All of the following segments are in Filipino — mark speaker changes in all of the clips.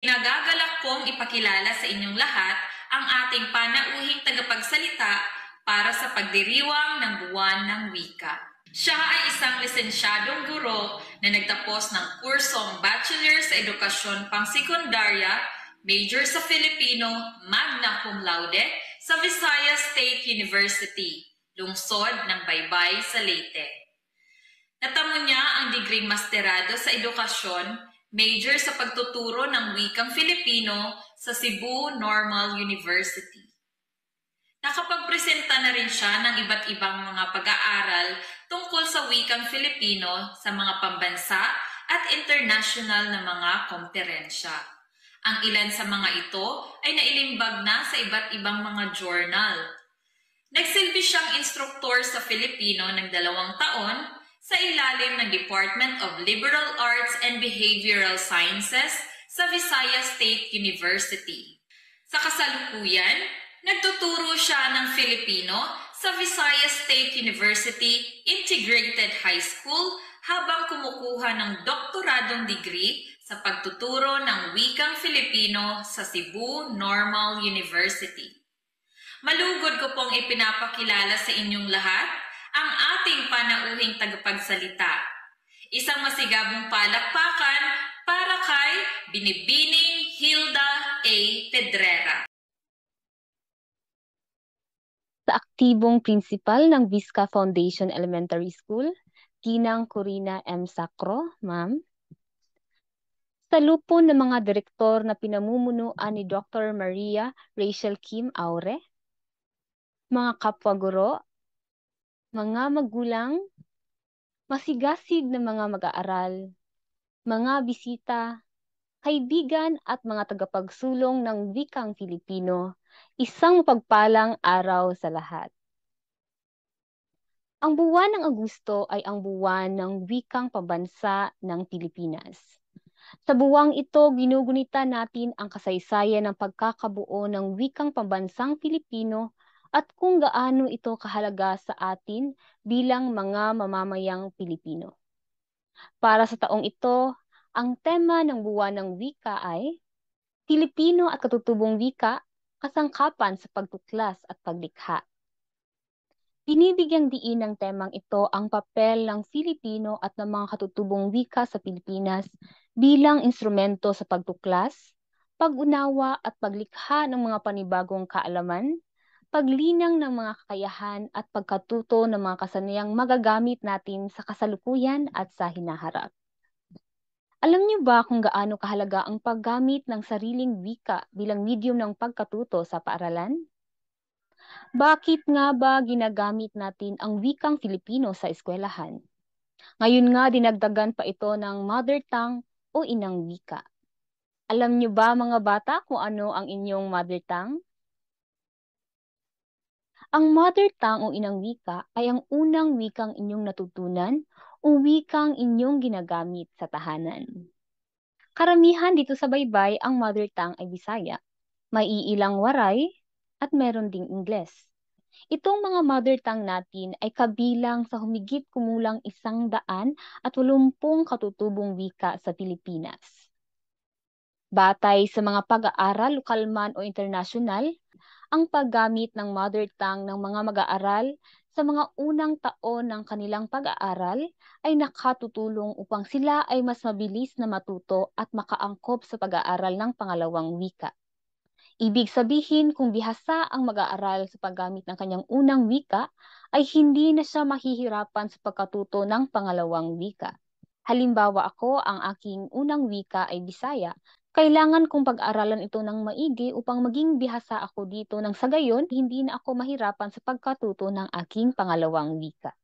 Speaker 1: Nagagalak kong ipakilala sa inyong lahat ang ating panauhing tagapagsalita para sa pagdiriwang ng buwan ng wika. Siya ay isang lisensyadong guro na nagtapos ng kursong Bachelor sa Edukasyon Pangsekundarya, Major sa Filipino, Magna Cum Laude sa Visayas State University, lungsod ng Baybay sa Leyte. Natamo niya ang degree masterado sa edukasyon major sa pagtuturo ng wikang Filipino sa Cebu Normal University. Nakapagpresenta na rin siya ng iba't ibang mga pag-aaral tungkol sa wikang Filipino sa mga pambansa at international na mga komperensya. Ang ilan sa mga ito ay nailimbag na sa iba't ibang mga journal. Nagsilbi siyang instruktor sa Filipino ng dalawang taon sa ilalim ng Department of Liberal Arts and Behavioral Sciences sa Visayas State University. Sa kasalukuyan, nagtuturo siya ng Filipino sa Visayas State University Integrated High School habang kumukuha ng doktoradong degree sa pagtuturo ng wikang Filipino sa Cebu Normal University. Malugod ko pong ipinapakilala sa inyong lahat ang ating panauhing tagapagsalita. Isang masigabong palakpakan para kay Binibining Hilda A. Pedrera.
Speaker 2: Sa aktibong principal ng Visca Foundation Elementary School, Ginang Corina M. Sacro, ma'am. Sa lupo ng mga direktor na pinamumunuan ni Dr. Maria Rachel Kim Aure, mga kapwa guro mga magulang, masigasig ng mga mag-aaral, mga bisita, kaibigan at mga tagapagsulong ng wikang Filipino, isang mapagpalang araw sa lahat. Ang buwan ng Agosto ay ang buwan ng wikang pambansa ng Pilipinas. Sa buwang ito, ginugunita natin ang kasaysayan ng pagkakabuo ng wikang pambansang Pilipino at kung gaano ito kahalaga sa atin bilang mga mamamayang Pilipino. Para sa taong ito, ang tema ng buwan ng wika ay Pilipino at katutubong wika, kasangkapan sa pagtuklas at paglikha. Binibigyang diin ng temang ito ang papel ng Filipino at ng mga katutubong wika sa Pilipinas bilang instrumento sa pagtuklas, pag-unawa at paglikha ng mga panibagong kaalaman, paglinang ng mga kakayahan at pagkatuto ng mga kasanayang magagamit natin sa kasalukuyan at sa hinaharap. Alam niyo ba kung gaano kahalaga ang paggamit ng sariling wika bilang medium ng pagkatuto sa paaralan? Bakit nga ba ginagamit natin ang wikang Filipino sa eskwelahan? Ngayon nga dinagdagan pa ito ng mother tongue o inang wika. Alam niyo ba mga bata kung ano ang inyong mother tongue? Ang mother tongue o inang wika ay ang unang wikang inyong natutunan o wikang inyong ginagamit sa tahanan. Karamihan dito sa baybay, ang mother tongue ay Bisaya. May iilang waray at meron ding Ingles. Itong mga mother tongue natin ay kabilang sa humigit kumulang isang daan at walumpung katutubong wika sa Pilipinas. Batay sa mga pag-aaral, lokal man o internasyonal, ang paggamit ng mother tongue ng mga mag-aaral sa mga unang taon ng kanilang pag-aaral ay nakatutulong upang sila ay mas mabilis na matuto at makaangkop sa pag-aaral ng pangalawang wika. Ibig sabihin, kung bihasa ang mag-aaral sa paggamit ng kanyang unang wika, ay hindi na siya mahihirapan sa pagkatuto ng pangalawang wika. Halimbawa ako, ang aking unang wika ay Bisaya, kailangan kong pag-aralan ito ng maigi upang maging bihasa ako dito nang sa gayon hindi na ako mahirapan sa pagkatuto ng aking pangalawang wika.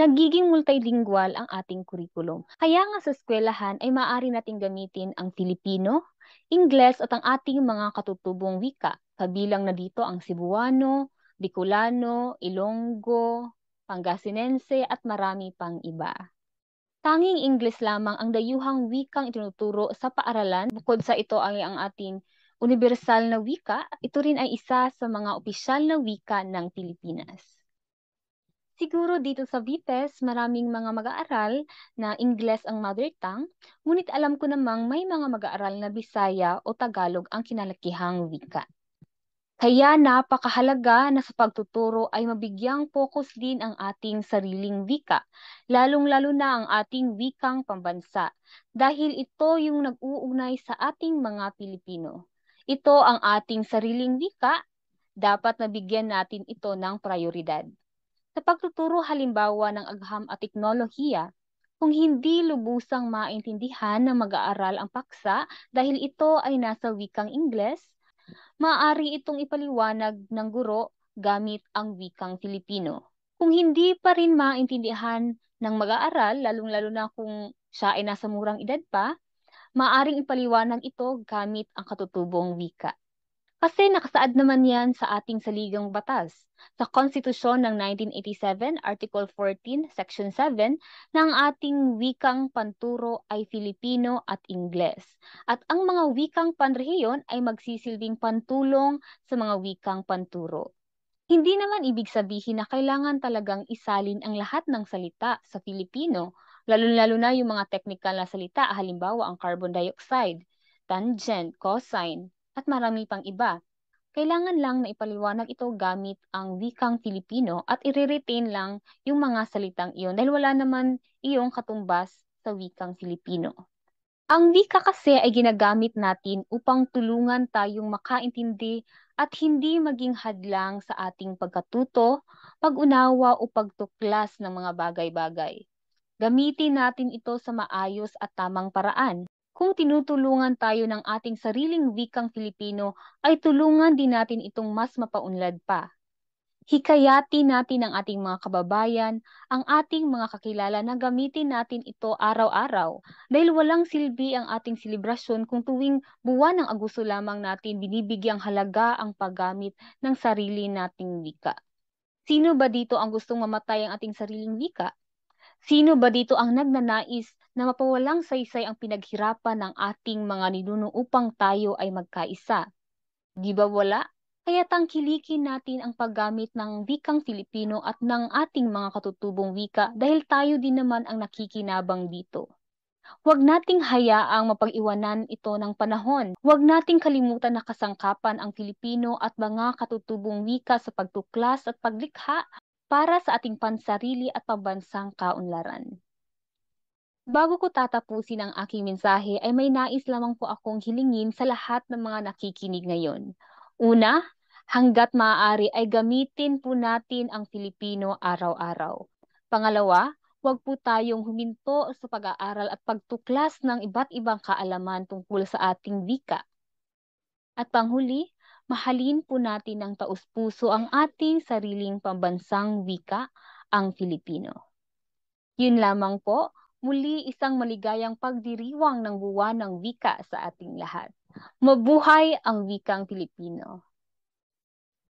Speaker 2: Nagiging multilingual ang ating kurikulum. Kaya nga sa eskwelahan ay maaari nating gamitin ang Filipino, Ingles at ang ating mga katutubong wika. Kabilang na dito ang Cebuano, Bicolano, Ilonggo, Pangasinense at marami pang iba. Tanging English lamang ang dayuhang wikang itinuturo sa paaralan. Bukod sa ito ay ang ating universal na wika, ito rin ay isa sa mga opisyal na wika ng Pilipinas. Siguro dito sa Vites, maraming mga mag-aaral na Ingles ang mother tongue, ngunit alam ko namang may mga mag-aaral na Bisaya o Tagalog ang kinalakihang wika. Kaya napakahalaga na sa pagtuturo ay mabigyang focus din ang ating sariling wika, lalong-lalo na ang ating wikang pambansa, dahil ito yung nag-uugnay sa ating mga Pilipino. Ito ang ating sariling wika, dapat nabigyan natin ito ng prioridad. Sa pagtuturo halimbawa ng agham at teknolohiya, kung hindi lubusang maintindihan ng mag-aaral ang paksa dahil ito ay nasa wikang Ingles, Maaari itong ipaliwanag ng guro gamit ang wikang Filipino. Kung hindi pa rin maintindihan ng mag-aaral, lalong-lalo na kung siya ay nasa murang edad pa, maaring ipaliwanag ito gamit ang katutubong wika. Kasi nakasaad naman yan sa ating saligang batas, sa Konstitusyon ng 1987, Article 14, Section 7, na ating wikang panturo ay Filipino at Ingles. At ang mga wikang panrehiyon ay magsisilbing pantulong sa mga wikang panturo. Hindi naman ibig sabihin na kailangan talagang isalin ang lahat ng salita sa Filipino, lalo-lalo na yung mga technical na salita, halimbawa ang carbon dioxide, tangent, cosine, at marami pang iba. Kailangan lang na ipaliwanag ito gamit ang wikang Filipino at i-retain lang yung mga salitang iyon dahil wala naman iyong katumbas sa wikang Filipino. Ang wika kasi ay ginagamit natin upang tulungan tayong makaintindi at hindi maging hadlang sa ating pagkatuto, pag-unawa o pagtuklas ng mga bagay-bagay. Gamitin natin ito sa maayos at tamang paraan kung tinutulungan tayo ng ating sariling wikang Filipino, ay tulungan din natin itong mas mapaunlad pa. Hikayati natin ang ating mga kababayan, ang ating mga kakilala na gamitin natin ito araw-araw dahil walang silbi ang ating selebrasyon kung tuwing buwan ng Agusto lamang natin binibigyang halaga ang paggamit ng sarili nating wika. Sino ba dito ang gustong mamatay ang ating sariling wika? Sino ba dito ang nagnanais na mapawalang saysay ang pinaghirapan ng ating mga ninuno upang tayo ay magkaisa? Di ba wala? Kaya tangkilikin natin ang paggamit ng wikang Filipino at ng ating mga katutubong wika dahil tayo din naman ang nakikinabang dito. Huwag nating hayaang mapag-iwanan ito ng panahon. Huwag nating kalimutan na kasangkapan ang Filipino at mga katutubong wika sa pagtuklas at paglikha para sa ating pansarili at pambansang kaunlaran. Bago ko tatapusin ang aking mensahe ay may nais lamang po akong hilingin sa lahat ng mga nakikinig ngayon. Una, hanggat maaari ay gamitin po natin ang Filipino araw-araw. Pangalawa, huwag po tayong huminto sa pag-aaral at pagtuklas ng iba't ibang kaalaman tungkol sa ating wika. At panghuli, mahalin po natin ng taus-puso ang ating sariling pambansang wika, ang Filipino. Yun lamang po, muli isang maligayang pagdiriwang ng buwan ng wika sa ating lahat. Mabuhay ang wikang Pilipino!